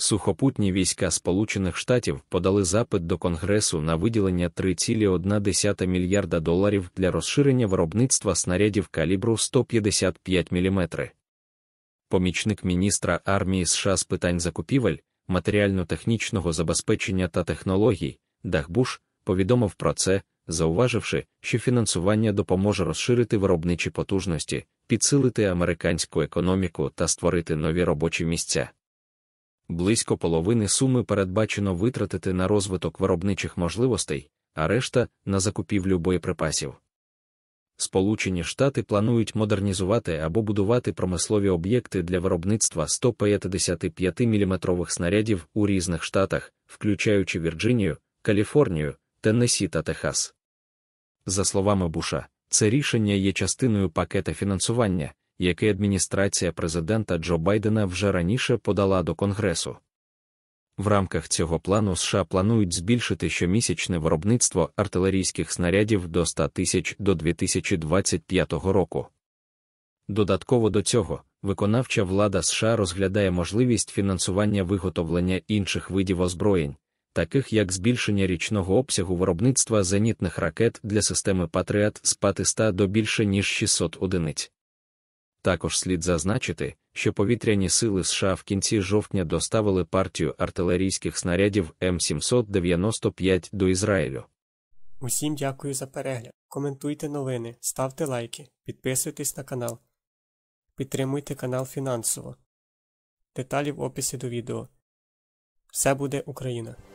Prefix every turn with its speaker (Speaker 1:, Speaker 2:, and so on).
Speaker 1: Сухопутні війська Сполучених Штатів подали запит до Конгресу на виділення 3,1 мільярда доларів для розширення виробництва снарядів калібру 155 мм. Помічник міністра армії США з питань закупівель, матеріально-технічного забезпечення та технологій Дахбуш повідомив про це, зауваживши, що фінансування допоможе розширити виробничі потужності, підсилити американську економіку та створити нові робочі місця. Близько половини суми передбачено витратити на розвиток виробничих можливостей, а решта на закупівлю боєприпасів. Сполучені Штати планують модернізувати або будувати промислові об'єкти для виробництва 155-мм снарядів у різних штатах, включаючи Вірджинію, Каліфорнію, Теннесі та Техас. За словами Буша, це рішення є частиною пакета фінансування, який адміністрація президента Джо Байдена вже раніше подала до Конгресу. В рамках цього плану США планують збільшити щомісячне виробництво артилерійських снарядів до 100 тисяч до 2025 року. Додатково до цього, виконавча влада США розглядає можливість фінансування виготовлення інших видів озброєнь, таких як збільшення річного обсягу виробництва зенітних ракет для системи Патріат з 500 до більше ніж 600 одиниць. Також слід зазначити, що повітряні сили США в кінці жовтня доставили партію артилерійських снарядів М795 до Ізраїлю.
Speaker 2: Усім дякую за перегляд. Коментуйте новини, ставте лайки, підписуйтесь на канал, підтримуйте канал фінансово. Деталі в описі до відео. Все буде Україна!